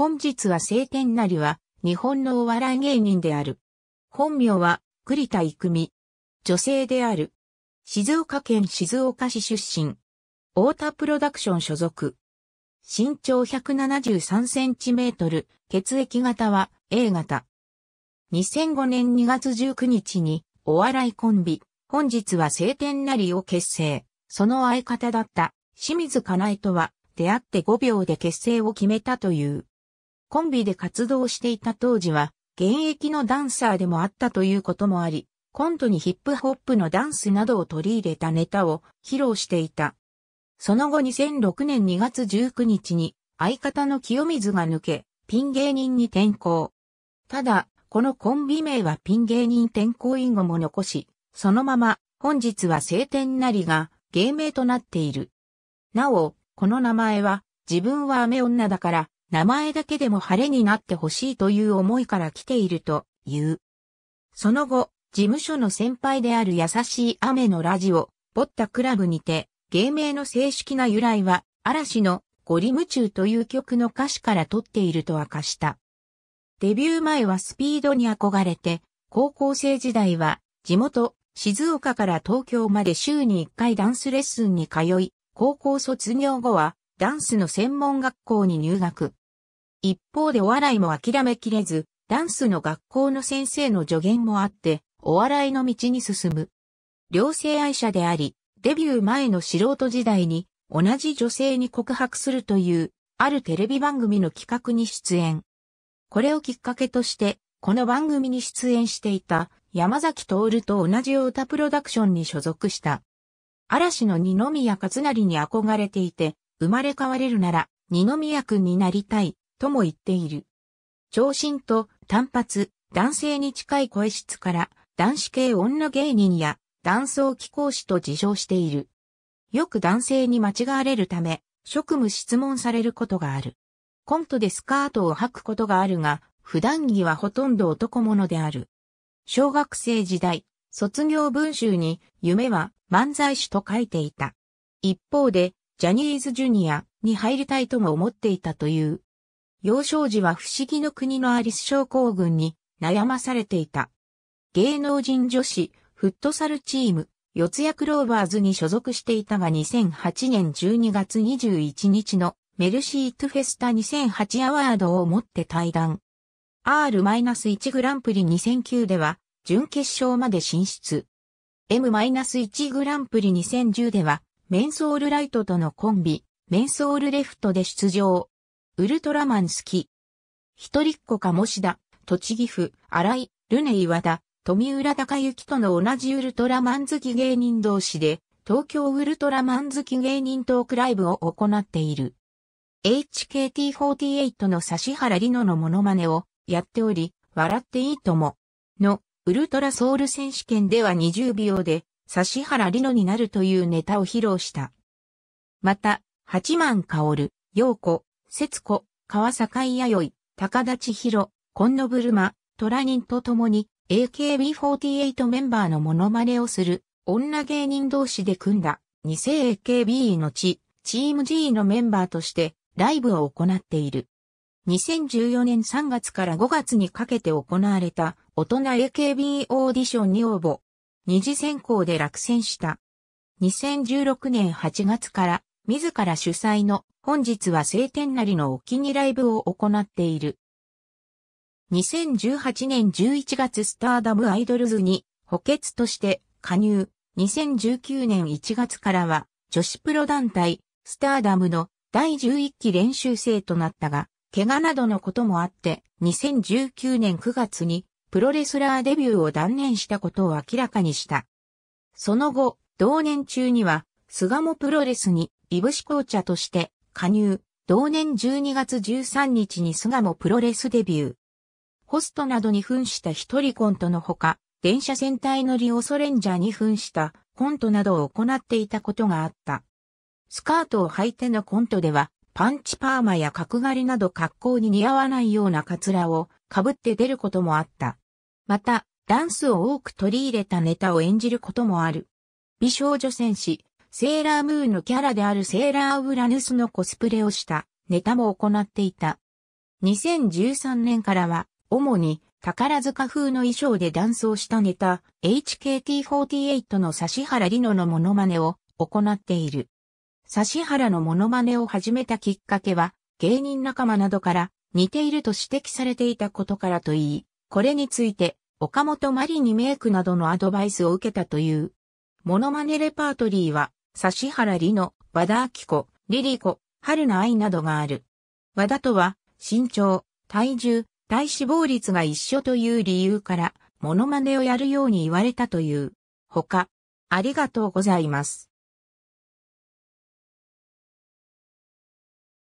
本日は晴天なりは、日本のお笑い芸人である。本名は、栗田育美。女性である。静岡県静岡市出身。太田プロダクション所属。身長173センチメートル、血液型は A 型。2005年2月19日に、お笑いコンビ、本日は晴天なりを結成。その相方だった、清水かなえとは、出会って5秒で結成を決めたという。コンビで活動していた当時は、現役のダンサーでもあったということもあり、コントにヒップホップのダンスなどを取り入れたネタを披露していた。その後2006年2月19日に相方の清水が抜け、ピン芸人に転向。ただ、このコンビ名はピン芸人転校以後も残し、そのまま本日は晴天なりが芸名となっている。なお、この名前は自分は雨女だから名前だけでも晴れになってほしいという思いから来ていると言う。その後、事務所の先輩である優しい雨のラジオ、ポッタクラブにて、芸名の正式な由来は、嵐のゴリ夢中という曲の歌詞から撮っていると明かした。デビュー前はスピードに憧れて、高校生時代は地元、静岡から東京まで週に1回ダンスレッスンに通い、高校卒業後はダンスの専門学校に入学。一方でお笑いも諦めきれず、ダンスの学校の先生の助言もあって、お笑いの道に進む。両性愛者であり、デビュー前の素人時代に同じ女性に告白するという、あるテレビ番組の企画に出演。これをきっかけとして、この番組に出演していた山崎徹と同じ歌プロダクションに所属した。嵐の二宮和也に憧れていて、生まれ変われるなら二宮君になりたいとも言っている。長身と短髪、男性に近い声質から男子系女芸人や男装貴公子と自称している。よく男性に間違われるため、職務質問されることがある。コントでスカートを履くことがあるが、普段着はほとんど男物である。小学生時代、卒業文集に夢は漫才師と書いていた。一方で、ジャニーズジュニアに入りたいとも思っていたという。幼少時は不思議の国のアリス症候群に悩まされていた。芸能人女子、フットサルチーム、四谷クローバーズに所属していたが2008年12月21日のメルシートフェスタ2008アワードをもって退団。R-1 グランプリ2009では準決勝まで進出。M-1 グランプリ2010ではメンソールライトとのコンビ、メンソールレフトで出場。ウルトラマン好き。一人っ子かもしだ、栃木府、荒井、ルネ岩田、富浦隆之との同じウルトラマン好き芸人同士で、東京ウルトラマン好き芸人トークライブを行っている。HKT48 の指原里乃のモノマネをやっており、笑っていいとも、の、ウルトラソウル選手権では20秒で、指原里乃になるというネタを披露した。また、八幡薫、陽子、節子、川坂弥生、高田千尋、今野ブルマ、虎人と共に AKB48 メンバーのモノマネをする女芸人同士で組んだ2世 AKB のち、チーム G のメンバーとしてライブを行っている。2014年3月から5月にかけて行われた大人 AKB オーディションに応募。二次選考で落選した。2016年8月から自ら主催の本日は晴天なりのお気にライブを行っている。2018年11月スターダムアイドルズに補欠として加入。2019年1月からは女子プロ団体スターダムの第11期練習生となったが、怪我などのこともあって2019年9月にプロレスラーデビューを断念したことを明らかにした。その後、同年中には、菅もプロレスにいぶし紅茶として加入、同年12月13日に巣鴨プロレスデビュー。ホストなどに扮した一人コントのほか、電車戦隊のリオソレンジャーに扮したコントなどを行っていたことがあった。スカートを履いてのコントでは、パンチパーマや角刈りなど格好に似合わないようなカツラを被って出ることもあった。また、ダンスを多く取り入れたネタを演じることもある。美少女戦士、セーラームーンのキャラであるセーラーウラヌスのコスプレをしたネタも行っていた。2013年からは、主に宝塚風の衣装でダンスをしたネタ、HKT48 の指原里乃のモノマネを行っている。指原のモノマネを始めたきっかけは、芸人仲間などから似ていると指摘されていたことからといい、これについて、岡本マリにメイクなどのアドバイスを受けたという。モノマネレパートリーは指原里乃、和田明子、リリ子、春菜愛などがある。和田とは、身長、体重、体脂肪率が一緒という理由から、モノマネをやるように言われたという。他、ありがとうございます。